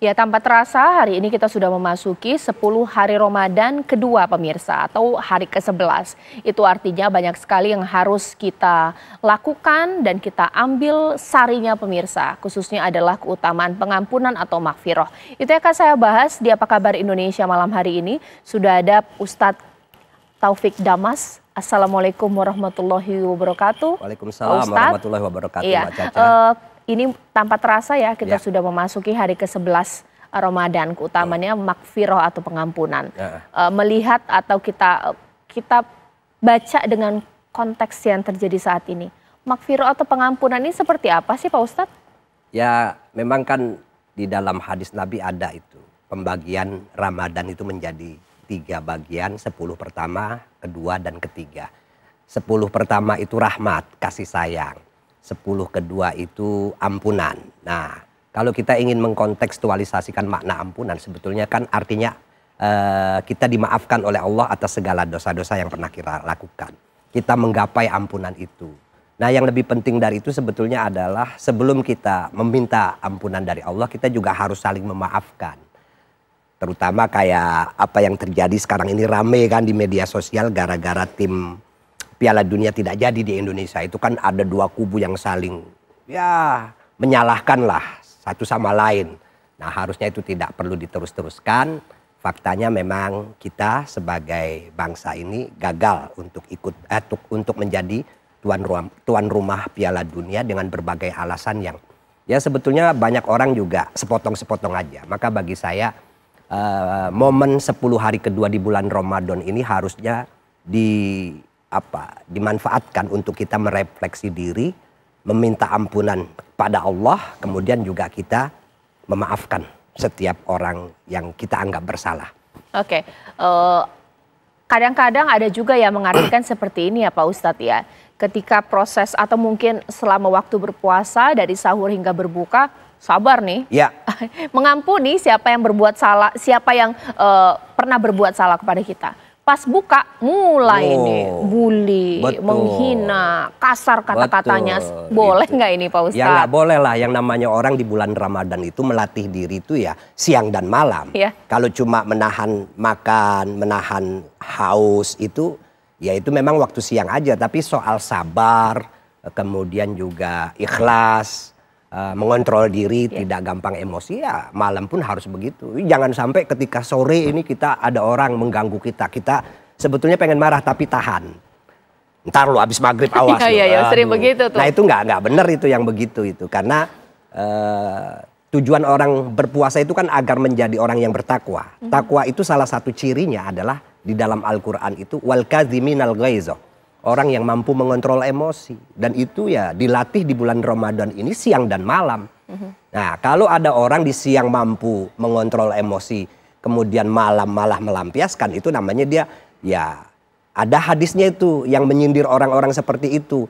Ya, tanpa terasa hari ini kita sudah memasuki 10 hari Ramadan kedua pemirsa atau hari ke-11. Itu artinya banyak sekali yang harus kita lakukan dan kita ambil sarinya pemirsa. Khususnya adalah keutamaan pengampunan atau makfiroh. Itu yang akan saya bahas di Apa Kabar Indonesia malam hari ini. Sudah ada Ustadz Taufik Damas, Assalamualaikum warahmatullahi wabarakatuh. Waalaikumsalam warahmatullahi wabarakatuh. Iya. Mbak eh, ini tanpa terasa ya kita ya. sudah memasuki hari ke-11 Ramadan, keutamanya hmm. Iya. makfiroh atau pengampunan. Ya. Uh, melihat atau kita kita baca dengan konteks yang terjadi saat ini. Makfiroh atau pengampunan ini seperti apa sih Pak Ustadz? Ya memang kan di dalam hadis Nabi ada itu pembagian Ramadan itu menjadi tiga bagian, sepuluh pertama, kedua, dan ketiga. Sepuluh pertama itu rahmat, kasih sayang. Sepuluh kedua itu ampunan. Nah, kalau kita ingin mengkontekstualisasikan makna ampunan, sebetulnya kan artinya eh, kita dimaafkan oleh Allah atas segala dosa-dosa yang pernah kita lakukan. Kita menggapai ampunan itu. Nah, yang lebih penting dari itu sebetulnya adalah sebelum kita meminta ampunan dari Allah, kita juga harus saling memaafkan terutama kayak apa yang terjadi sekarang ini rame kan di media sosial gara-gara tim Piala Dunia tidak jadi di Indonesia itu kan ada dua kubu yang saling ya menyalahkan lah satu sama lain. Nah harusnya itu tidak perlu diterus-teruskan. Faktanya memang kita sebagai bangsa ini gagal untuk ikut eh, untuk menjadi tuan rumah tuan rumah Piala Dunia dengan berbagai alasan yang ya sebetulnya banyak orang juga sepotong-sepotong aja. Maka bagi saya uh, momen 10 hari kedua di bulan Ramadan ini harusnya di apa dimanfaatkan untuk kita merefleksi diri, meminta ampunan pada Allah, kemudian juga kita memaafkan setiap orang yang kita anggap bersalah. Oke. Okay. Uh... Eh, kadang-kadang ada juga yang mengartikan seperti ini ya Pak Ustadz ya. Ketika proses atau mungkin selama waktu berpuasa dari sahur hingga berbuka sabar nih. Ya. Mengampuni siapa yang berbuat salah, siapa yang uh, pernah berbuat salah kepada kita. Pas buka mulai oh, nih bully, betul. menghina, kasar kata-katanya. Gitu. Boleh nggak ini Pak Ustadz? Ya nggak boleh lah. Yang namanya orang di bulan Ramadan itu melatih diri itu ya siang dan malam. Ya. Kalau cuma menahan makan, menahan haus itu ya itu memang waktu siang aja. Tapi soal sabar, kemudian juga ikhlas, Eh, mengontrol diri, yeah. tidak gampang emosi ya malam pun harus begitu. Jangan sampai ketika sore ini kita ada orang mengganggu kita, kita sebetulnya pengen marah tapi tahan ntar lu abis maghrib iya, awas. Iya iya sering begitu tuh. Nah itu nggak nggak benar itu yang begitu itu karena uh, tujuan orang berpuasa itu kan agar menjadi orang yang bertakwa. Mm -hmm. Takwa itu salah satu cirinya adalah di dalam Al-Quran itu wal al ghaizoh orang yang mampu mengontrol emosi dan itu ya dilatih di bulan Ramadan ini siang dan malam. Mm-hmm. Nah, kalau ada orang di siang mampu mengontrol emosi, kemudian malam malah melampiaskan itu namanya dia ya ada hadisnya itu yang menyindir orang-orang seperti itu.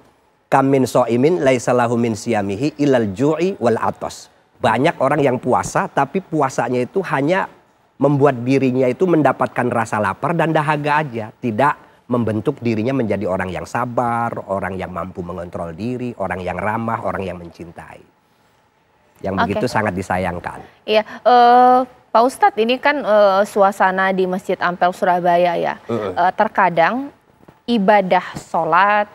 Kamin soimin laisalahu min siyamihi ilal ju'i wal atos. Banyak orang yang puasa tapi puasanya itu hanya membuat dirinya itu mendapatkan rasa lapar dan dahaga aja, tidak membentuk dirinya menjadi orang yang sabar, orang yang mampu mengontrol diri, orang yang ramah, orang yang mencintai. Yang okay. begitu sangat disayangkan. Iya, uh, Pak Ustadz ini kan uh, suasana di Masjid Ampel Surabaya ya. Uh -uh. Uh, terkadang ibadah sholat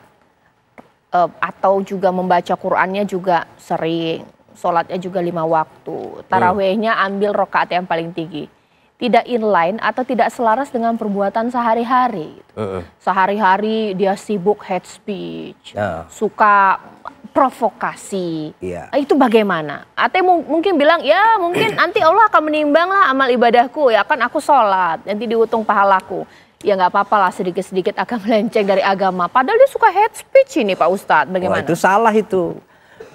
uh, atau juga membaca Qurannya juga sering. Sholatnya juga lima waktu. Mm. Tarawehnya ambil rokaat yang paling tinggi tidak inline atau tidak selaras dengan perbuatan sehari-hari. Uh -uh. Sehari-hari dia sibuk head speech, uh. suka provokasi. Yeah. Iya. Itu bagaimana? Atau mungkin bilang ya mungkin nanti Allah akan menimbang lah amal ibadahku ya kan aku sholat nanti diutung pahalaku. Ya nggak apa-apa lah sedikit-sedikit akan melenceng dari agama. Padahal dia suka head speech ini Pak Ustadz. Bagaimana? Wah, itu salah itu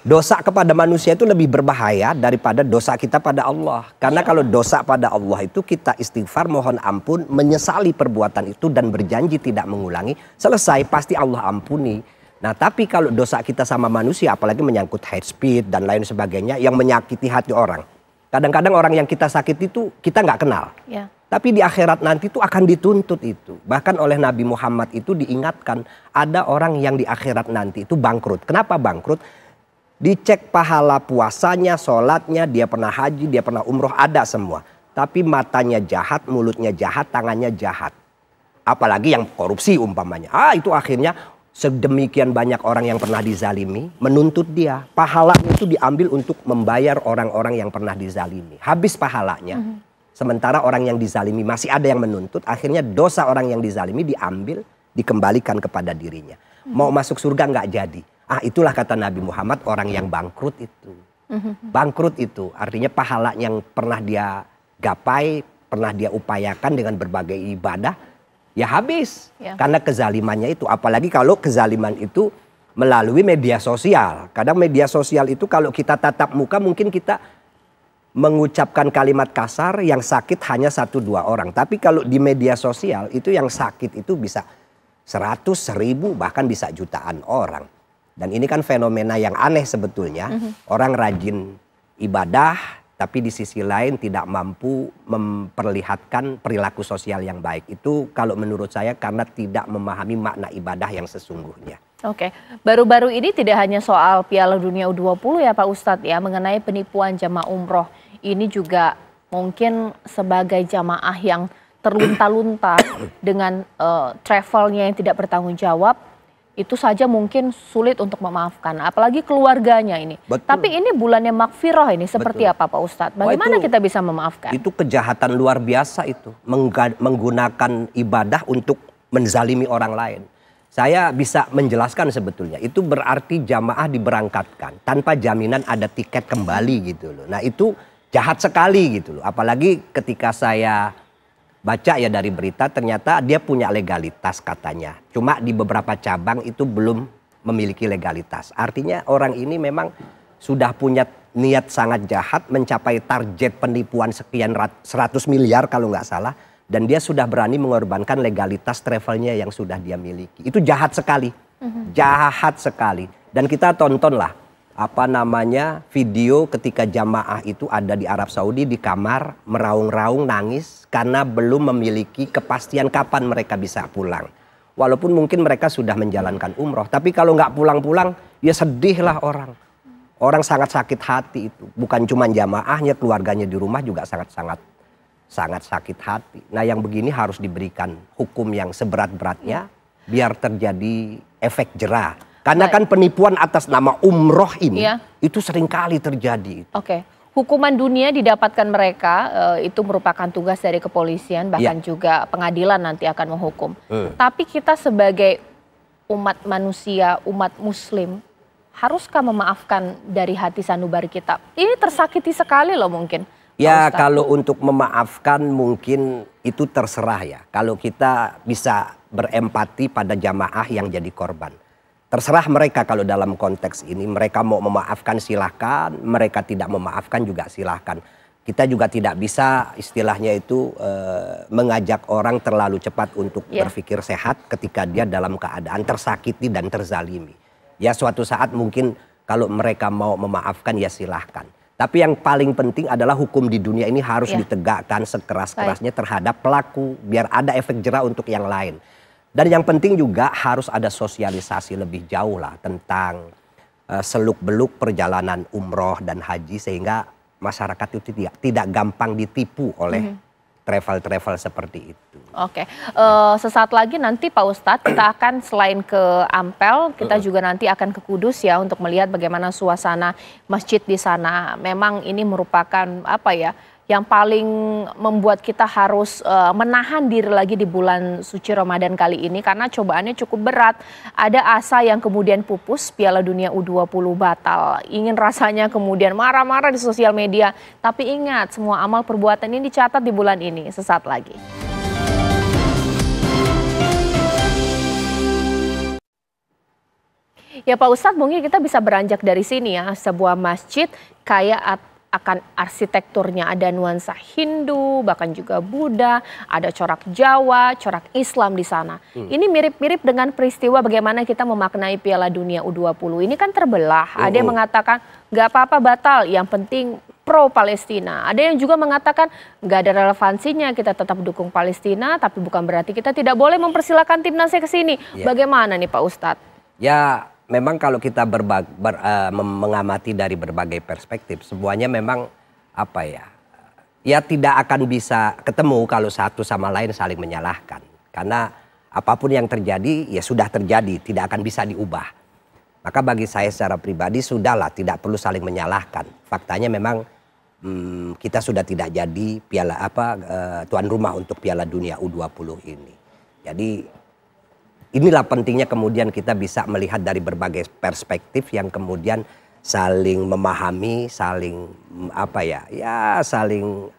dosa kepada manusia itu lebih berbahaya daripada dosa kita pada Allah. Karena ya. kalau dosa pada Allah itu kita istighfar mohon ampun, menyesali perbuatan itu dan berjanji tidak mengulangi, selesai pasti Allah ampuni. Nah tapi kalau dosa kita sama manusia apalagi menyangkut high speed dan lain sebagainya yang menyakiti hati orang. Kadang-kadang orang yang kita sakit itu kita nggak kenal. Ya. Tapi di akhirat nanti itu akan dituntut itu. Bahkan oleh Nabi Muhammad itu diingatkan ada orang yang di akhirat nanti itu bangkrut. Kenapa bangkrut? Dicek pahala puasanya, sholatnya, dia pernah haji, dia pernah umroh, ada semua. Tapi matanya jahat, mulutnya jahat, tangannya jahat. Apalagi yang korupsi umpamanya. Ah itu akhirnya sedemikian banyak orang yang pernah dizalimi menuntut dia. Pahalanya itu diambil untuk membayar orang-orang yang pernah dizalimi. Habis pahalanya. Mhm. Sementara orang yang dizalimi masih ada yang menuntut, akhirnya dosa orang yang dizalimi diambil, dikembalikan kepada dirinya. Mhm. Mau masuk surga nggak jadi. Ah itulah kata Nabi Muhammad orang yang bangkrut itu. Bangkrut itu artinya pahala yang pernah dia gapai, pernah dia upayakan dengan berbagai ibadah ya habis. Ya. Karena kezalimannya itu apalagi kalau kezaliman itu melalui media sosial. Kadang media sosial itu kalau kita tatap muka mungkin kita mengucapkan kalimat kasar yang sakit hanya satu dua orang. Tapi kalau di media sosial itu yang sakit itu bisa seratus, seribu bahkan bisa jutaan orang. Dan ini kan fenomena yang aneh sebetulnya. Mm -hmm. Orang rajin ibadah tapi di sisi lain tidak mampu memperlihatkan perilaku sosial yang baik. Itu kalau menurut saya karena tidak memahami makna ibadah yang sesungguhnya. Oke, baru-baru ini tidak hanya soal Piala Dunia U20 ya Pak Ustadz ya, mengenai penipuan jamaah umroh. Ini juga mungkin sebagai jamaah yang terlunta-lunta dengan uh, travelnya yang tidak bertanggung jawab, itu saja mungkin sulit untuk memaafkan, apalagi keluarganya ini. Betul. Tapi ini bulannya makfiroh ini seperti Betul. apa Pak Ustadz? Bagaimana Wah, itu, kita bisa memaafkan? Itu kejahatan luar biasa itu, menggunakan ibadah untuk menzalimi orang lain. Saya bisa menjelaskan sebetulnya, itu berarti jamaah diberangkatkan tanpa jaminan ada tiket kembali gitu loh. Nah itu jahat sekali gitu loh, apalagi ketika saya baca ya dari berita ternyata dia punya legalitas katanya. Cuma di beberapa cabang itu belum memiliki legalitas. Artinya orang ini memang sudah punya niat sangat jahat mencapai target penipuan sekian 100 miliar kalau nggak salah. Dan dia sudah berani mengorbankan legalitas travelnya yang sudah dia miliki. Itu jahat sekali. Mhm. Jahat sekali. Dan kita tontonlah apa namanya video ketika jamaah itu ada di Arab Saudi di kamar meraung-raung nangis karena belum memiliki kepastian kapan mereka bisa pulang. Walaupun mungkin mereka sudah menjalankan umroh, tapi kalau nggak pulang-pulang ya sedihlah orang. Orang sangat sakit hati itu, bukan cuma jamaahnya, keluarganya di rumah juga sangat-sangat sangat sakit hati. Nah yang begini harus diberikan hukum yang seberat-beratnya biar terjadi efek jerah karena Baik. kan penipuan atas nama umroh ini ya. itu kali terjadi. Oke. Okay. Hukuman dunia didapatkan mereka uh, itu merupakan tugas dari kepolisian iya. bahkan ya. juga pengadilan nanti akan menghukum. Hmm. Tapi kita sebagai umat manusia, umat muslim haruskah memaafkan dari hati sanubari kita? Ini tersakiti sekali loh mungkin. Ya kalau untuk memaafkan mungkin itu terserah ya. Kalau kita bisa berempati pada jamaah yang jadi korban. Terserah mereka kalau dalam konteks ini mereka mau memaafkan silahkan, mereka tidak memaafkan juga silahkan. Kita juga tidak bisa istilahnya itu e, mengajak orang terlalu cepat untuk yeah. berpikir sehat ketika dia dalam keadaan tersakiti dan terzalimi. Ya suatu saat mungkin kalau mereka mau memaafkan ya silahkan. Tapi yang paling penting adalah hukum di dunia ini harus yeah. ditegakkan sekeras-kerasnya terhadap pelaku biar ada efek jerah untuk yang lain. Dan yang penting juga harus ada sosialisasi lebih jauh lah tentang eh, seluk-beluk perjalanan umroh dan haji sehingga masyarakat itu tidak tidak gampang ditipu oleh mhm. travel-travel seperti itu. Oke, okay. uh, eh, sesaat lagi nanti Pak Ustadz kita akan selain ke Ampel, kita juga nanti akan ke Kudus ya untuk melihat bagaimana suasana masjid di sana. Memang ini merupakan apa ya yang paling membuat kita harus uh, menahan diri lagi di bulan suci Ramadan kali ini karena cobaannya cukup berat. Ada asa yang kemudian pupus Piala Dunia U20 batal. Ingin rasanya kemudian marah-marah di sosial media, tapi ingat semua amal perbuatan ini dicatat di bulan ini. Sesaat lagi. Ya Pak Ustadz mungkin kita bisa beranjak dari sini ya, sebuah masjid kaya akan arsitekturnya ada nuansa Hindu, bahkan juga Buddha, ada corak Jawa, corak Islam di sana. Hmm. Ini mirip-mirip dengan peristiwa bagaimana kita memaknai Piala Dunia U20. Ini kan terbelah. Ada yang oh, oh. mengatakan nggak apa-apa batal, yang penting pro Palestina. Ada yang juga mengatakan nggak ada relevansinya kita tetap dukung Palestina, tapi bukan berarti kita tidak boleh mempersilahkan timnasnya ke sini. yeah. Bagaimana nih Pak Ustadz? Ya memang kalau kita berbag, ber, uh, mengamati dari berbagai perspektif, semuanya memang apa ya? Ya tidak akan bisa ketemu kalau satu sama lain saling menyalahkan. Karena apapun yang terjadi ya sudah terjadi, tidak akan bisa diubah. Maka bagi saya secara pribadi sudahlah tidak perlu saling menyalahkan. Faktanya memang hmm, kita sudah tidak jadi piala apa uh, tuan rumah untuk Piala Dunia U20 ini. Jadi inilah pentingnya kemudian kita bisa melihat dari berbagai perspektif yang kemudian saling memahami, saling mm, apa ya, ya saling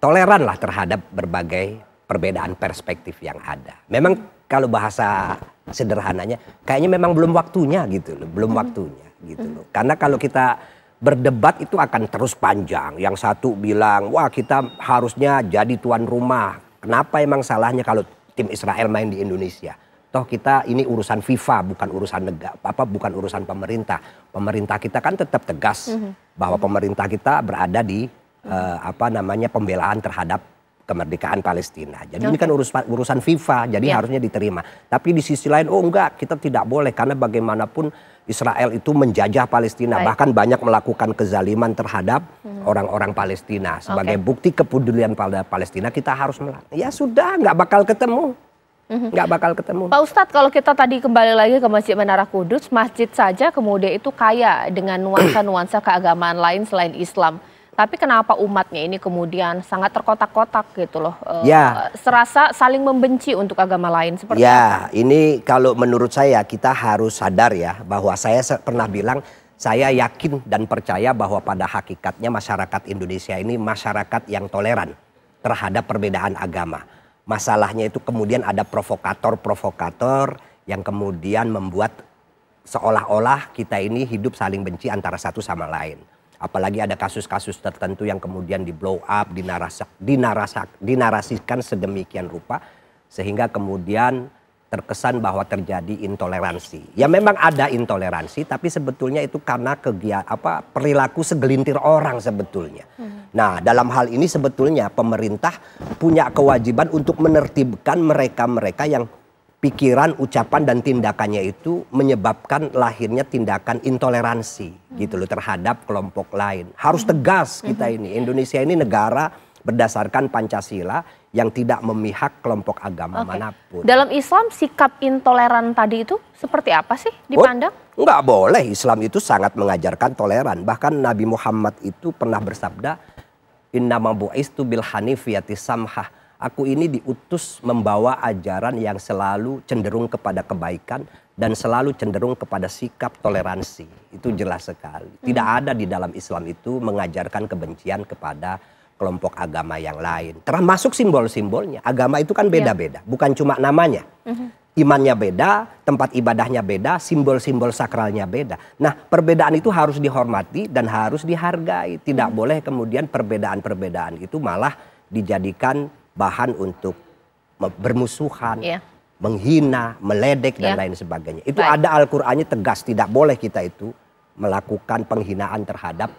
toleran lah terhadap berbagai perbedaan perspektif yang ada. Memang kalau bahasa sederhananya, kayaknya memang belum waktunya gitu loh, belum waktunya gitu loh. Karena kalau kita berdebat itu akan terus panjang. Yang satu bilang, wah kita harusnya jadi tuan rumah. Kenapa emang salahnya kalau tim Israel main di Indonesia? toh kita ini urusan FIFA bukan urusan negara apa bukan urusan pemerintah pemerintah kita kan tetap tegas mm -hmm. bahwa pemerintah kita berada di uh, apa namanya pembelaan terhadap kemerdekaan Palestina jadi okay. ini kan urus, urusan FIFA jadi yeah. harusnya diterima tapi di sisi lain oh enggak kita tidak boleh karena bagaimanapun Israel itu menjajah Palestina Baik. bahkan banyak melakukan kezaliman terhadap mhm. orang-orang -hmm. Palestina sebagai okay. bukti kepedulian pada Palestina kita harus ya sudah nggak bakal ketemu Mm-hmm. nggak bakal ketemu. Pak Ustadz, kalau kita tadi kembali lagi ke Masjid Menara Kudus, masjid saja kemudian itu kaya dengan nuansa-nuansa keagamaan lain selain Islam. Tapi kenapa umatnya ini kemudian sangat terkotak-kotak gitu loh? Eh, ya. serasa saling membenci untuk agama lain seperti ya, apa? Ya, ini kalau menurut saya kita harus sadar ya bahwa saya pernah bilang saya yakin dan percaya bahwa pada hakikatnya masyarakat Indonesia ini masyarakat yang toleran terhadap perbedaan agama masalahnya itu kemudian ada provokator-provokator yang kemudian membuat seolah-olah kita ini hidup saling benci antara satu sama lain. Apalagi ada kasus-kasus tertentu yang kemudian di blow up, dinarasak, dinarasikan sedemikian rupa sehingga kemudian terkesan bahwa terjadi intoleransi. Ya memang ada intoleransi tapi sebetulnya itu karena kegiatan apa perilaku segelintir orang sebetulnya. Hmm. Nah, dalam hal ini sebetulnya pemerintah punya kewajiban untuk menertibkan mereka-mereka yang pikiran, ucapan dan tindakannya itu menyebabkan lahirnya tindakan intoleransi hmm. gitu loh hmm. terhadap kelompok lain. Harus hmm. tegas kita hmm. ini. Indonesia ini negara berdasarkan Pancasila yang tidak memihak kelompok agama okay. manapun. Dalam Islam sikap intoleran tadi itu seperti apa sih dipandang? Oh, enggak boleh, Islam itu sangat mengajarkan toleran. Bahkan Nabi Muhammad itu pernah bersabda, Innama bu'istu bilhanifiyati samhah. Aku ini diutus membawa ajaran yang selalu cenderung kepada kebaikan dan selalu cenderung kepada sikap toleransi. Itu jelas sekali. Tidak hmm. ada di dalam Islam itu mengajarkan kebencian kepada kelompok agama yang lain. Termasuk simbol-simbolnya. Agama itu kan beda-beda, Ya. bukan cuma namanya. Uh-huh. Imannya beda, tempat ibadahnya beda, simbol-simbol sakralnya beda. Nah, perbedaan itu harus dihormati dan harus dihargai. Tidak uh-huh. boleh kemudian perbedaan-perbedaan itu malah dijadikan bahan untuk bermusuhan. Ya. menghina, meledek dan iya. lain sebagainya. Itu Baik. ada Al-Qur'annya tegas tidak boleh kita itu melakukan penghinaan terhadap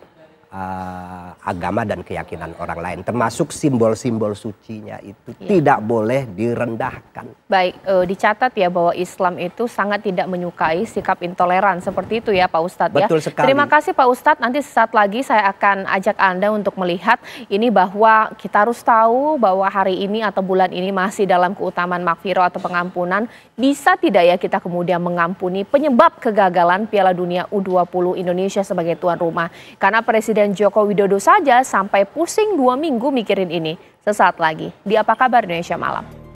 uh, agama dan keyakinan orang lain, termasuk simbol-simbol sucinya itu ya. tidak boleh direndahkan. Baik, uh, dicatat ya bahwa Islam itu sangat tidak menyukai sikap intoleran seperti itu ya Pak Ustadz. Ya. Betul ya. sekali. Terima kasih Pak Ustadz. Nanti sesaat lagi saya akan ajak anda untuk melihat ini bahwa kita harus tahu bahwa hari ini atau bulan ini masih dalam keutamaan makfiro atau pengampunan. Bisa tidak ya kita kemudian mengampuni penyebab kegagalan Piala Dunia U20 Indonesia sebagai tuan rumah? Karena Presiden Presiden Joko Widodo saja sampai pusing dua minggu mikirin ini. Sesaat lagi, di Apa Kabar Indonesia Malam.